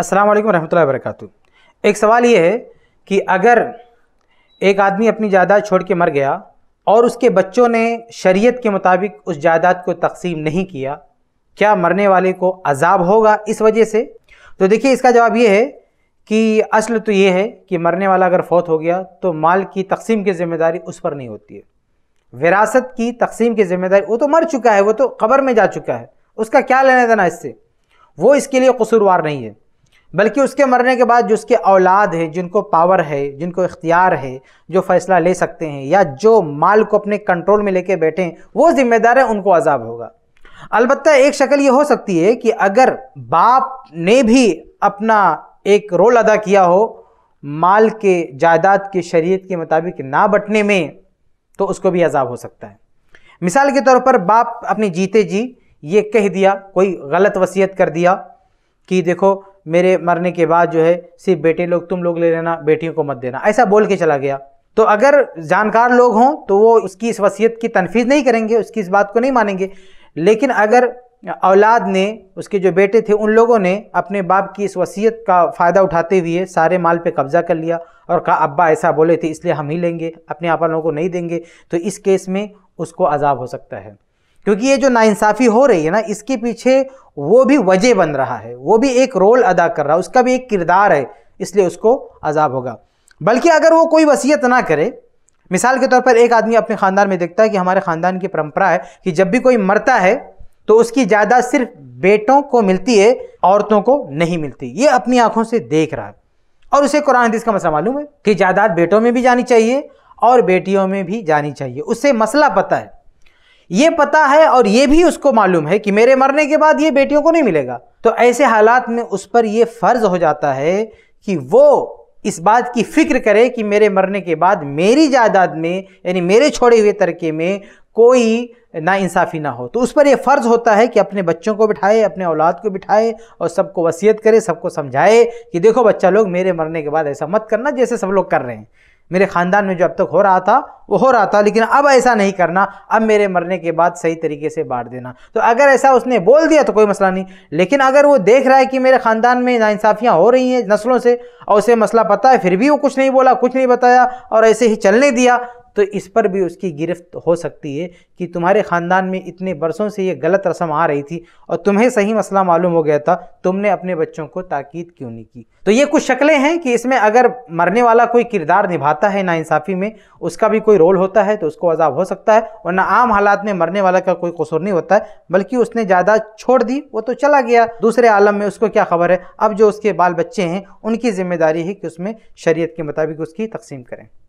अस्सलाम वालेकुम रहमतुल्लाहि वबरकatuह एक सवाल ये है कि अगर एक आदमी अपनी जायदाद छोड़ के मर गया और उसके बच्चों ने शरीयत के मुताबिक उस जायदाद को तकसीम नहीं किया क्या मरने वाले को अजाब होगा इस वजह से तो देखिए इसका जवाब ये है कि असल तो ये है कि मरने वाला अगर फौत हो गया तो माल की तकसीम की ज़िम्मेदारी उस पर नहीं होती है विरासत की तकसीम की ज़िम्मेदारी वो तो मर चुका है वो तो कब्र में जा चुका है उसका क्या लेना देना इससे वो इसके लिए कसूरवार नहीं है बल्कि उसके मरने के बाद जो उसके औलाद है जिनको पावर है जिनको इख्तियार है जो फैसला ले सकते हैं या जो माल को अपने कंट्रोल में लेके बैठे हैं वो जिम्मेदार है उनको अजाब होगा अलबत् एक शक्ल ये हो सकती है कि अगर बाप ने भी अपना एक रोल अदा किया हो माल के जायदाद के शरीयत के मुताबिक ना बटने में तो उसको भी अजाब हो सकता है मिसाल के तौर पर बाप अपने जीते जी ये कह दिया कोई गलत वसीयत कर दिया कि देखो मेरे मरने के बाद जो है सिर्फ बेटे लोग तुम लोग ले लेना बेटियों को मत देना ऐसा बोल के चला गया तो अगर जानकार लोग हों तो वो उसकी इस वसीयत की तनफीज नहीं करेंगे उसकी इस बात को नहीं मानेंगे लेकिन अगर औलाद ने उसके जो बेटे थे उन लोगों ने अपने बाप की इस वसीयत का फ़ायदा उठाते हुए सारे माल पे कब्ज़ा कर लिया और कहा अब्बा ऐसा बोले थे इसलिए हम ही लेंगे अपने आप वालों को नहीं देंगे तो इस केस में उसको अजाब हो सकता है क्योंकि ये जो नाइंसाफ़ी हो रही है ना इसके पीछे वो भी वजह बन रहा है वो भी एक रोल अदा कर रहा है उसका भी एक किरदार है इसलिए उसको अजाब होगा बल्कि अगर वो कोई वसीयत ना करे मिसाल के तौर पर एक आदमी अपने ख़ानदान में देखता है कि हमारे ख़ानदान की परंपरा है कि जब भी कोई मरता है तो उसकी जायदाद सिर्फ बेटों को मिलती है औरतों को नहीं मिलती ये अपनी आंखों से देख रहा है और उसे कुरान हदीस का मसला मालूम है कि जायदाद बेटों में भी जानी चाहिए और बेटियों में भी जानी चाहिए उससे मसला पता है ये पता है और ये भी उसको मालूम है कि मेरे मरने के बाद ये बेटियों को नहीं मिलेगा तो ऐसे हालात में उस पर यह फ़र्ज़ हो जाता है कि वो इस बात की फिक्र करे कि मेरे मरने के बाद मेरी जायदाद में यानी मेरे छोड़े हुए तरके में कोई इंसाफी ना हो तो उस पर यह फ़र्ज़ होता है कि अपने बच्चों को बिठाए अपने औलाद को बिठाए और सबको वसीयत करे सबको समझाए कि देखो बच्चा लोग मेरे मरने के बाद ऐसा मत करना जैसे सब लोग कर रहे हैं मेरे ख़ानदान में जो अब तक हो रहा था वो हो रहा था लेकिन अब ऐसा नहीं करना अब मेरे मरने के बाद सही तरीके से बांट देना तो अगर ऐसा उसने बोल दिया तो कोई मसला नहीं लेकिन अगर वो देख रहा है कि मेरे ख़ानदान में नाइंसाफ़ियाँ हो रही हैं नस्लों से और उसे मसला पता है फिर भी वो कुछ नहीं बोला कुछ नहीं बताया और ऐसे ही चलने दिया तो इस पर भी उसकी गिरफ्त हो सकती है कि तुम्हारे ख़ानदान में इतने बरसों से ये गलत रस्म आ रही थी और तुम्हें सही मसला मालूम हो गया था तुमने अपने बच्चों को ताकीद क्यों नहीं की तो ये कुछ शक्लें हैं कि इसमें अगर मरने वाला कोई किरदार निभाता है नाइंसाफ़ी में उसका भी कोई रोल होता है तो उसको अजाब हो सकता है ना आम हालात में मरने वाला का कोई कसूर नहीं होता है बल्कि उसने ज़्यादा छोड़ दी वो तो चला गया दूसरे आलम में उसको क्या खबर है अब जो उसके बाल बच्चे हैं उनकी जिम्मेदारी है कि उसमें शरीय के मुताबिक उसकी तकसीम करें